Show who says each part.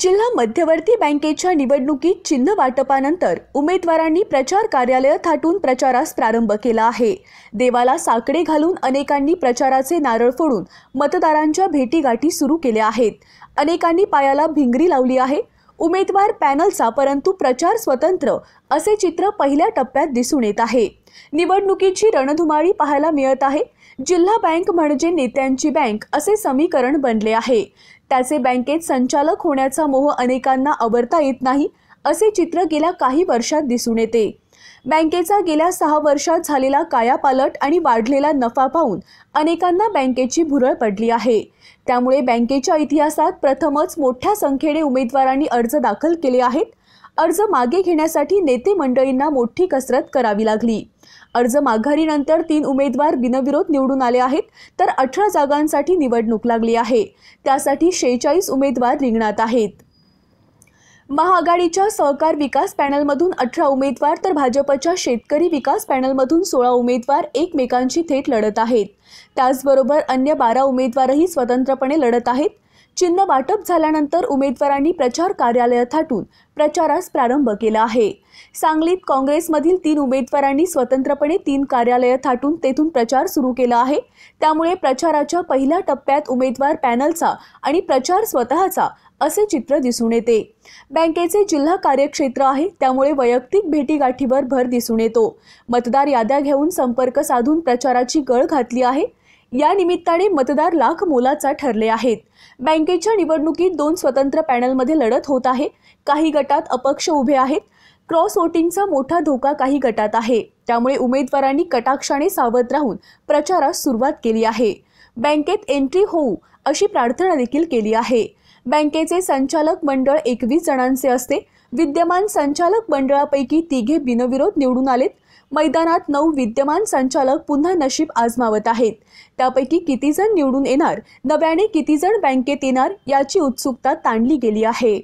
Speaker 1: जिल्हा मध्यवर्ती बँकेच्या निवडणुकीत चिन्ह वाटपानंतर उमेदवारांनी प्रचार कार्यालय थाटून प्रचारास प्रारंभ केला आहे देवाला साकडे घालून अनेकांनी प्रचाराचे नारळ फोडून मतदारांच्या भेटीगाठी सुरू केल्या आहेत अनेकांनी पायाला भिंगरी लावली आहे उमेदवार पॅनलचा परंतु प्रचार स्वतंत्र असे चित्र पहिल्या टप्प्यात दिसून येत आहे निवडणुकीची रणधुमाळी पाहायला मिळत आहे जिल्हा बँक म्हणजे नेत्यांची बँक असे समीकरण बनले आहे त्याचे बँकेत संचालक होण्याचा मोह अनेकांना आवरता येत नाही असे चित्र गेल्या काही वर्षात दिसून येते बँकेचा गेल्या सहा वर्षात झालेला कायापालट आणि वाढलेला नफा पाहून अनेकांना बँकेची भुरळ पडली आहे त्यामुळे बँकेच्या इतिहासात प्रथमच मोठ्या संख्येने उमेदवारांनी अर्ज दाखल केले आहेत अर्ज मागे घेण्यासाठी नेते मंडळींना मोठी कसरत करावी लागली अर्ज माघारीनंतर तीन उमेदवार बिनविरोध निवडून आले आहेत तर अठरा जागांसाठी निवडणूक लागली आहे त्यासाठी शेहेचाळीस उमेदवार रिंगणात आहेत महाआघाडीच्या सहकार विकास पॅनलमधून अठरा उमेदवार तर भाजपच्या शेतकरी विकास पॅनलमधून सोळा उमेदवार एकमेकांशी थेट लढत आहेत त्याचबरोबर अन्य बारा उमेदवारही स्वतंत्रपणे लढत आहेत चिन्ह वाटप झाल्यानंतर उमेदवारांनी प्रचार कार्यालय थाटून प्रचारास प्रारंभ केला आहे सांगलीत काँग्रेसमधील तीन उमेदवारांनी स्वतंत्रपणे तीन कार्यालय थाटून तेथून प्रचार सुरू केला आहे त्यामुळे प्रचाराच्या पहिल्या टप्प्यात उमेदवार पॅनलचा आणि प्रचार स्वतःचा असे चित्र दिसून येते बँकेचे जिल्हा कार्यक्षेत्र आहे त्यामुळे वैयक्तिक भेटीगाठीवर भर दिसून येतो मतदार याद्या घेऊन संपर्क साधून प्रचाराची गळ घातली आहे या निमित्ताने मतदार लाख मोलाचा ठरले आहेत बँकेच्या निवडणुकीत दोन स्वतंत्र पॅनलमध्ये लढत होत आहे काही गटात अपक्ष उभे आहेत क्रॉस वोटिंगचा मोठा धोका काही गटात आहे त्यामुळे उमेदवारांनी कटाक्षाने सावध राहून प्रचारास सुरुवात केली आहे बँकेत एंट्री होऊ अशी प्रार्थना देखील केली आहे बँकेचे संचालक मंडळ एकवीस जणांचे असते विद्यमान संचालक मंडळापैकी तिघे बिनविरोध निवडून आलेत मैदानात नऊ विद्यमान संचालक पुन्हा नशीब आजमावत आहेत त्यापैकी किती जण निवडून येणार नव्याने किती जण बँकेत येणार याची उत्सुकता ताणली गेली आहे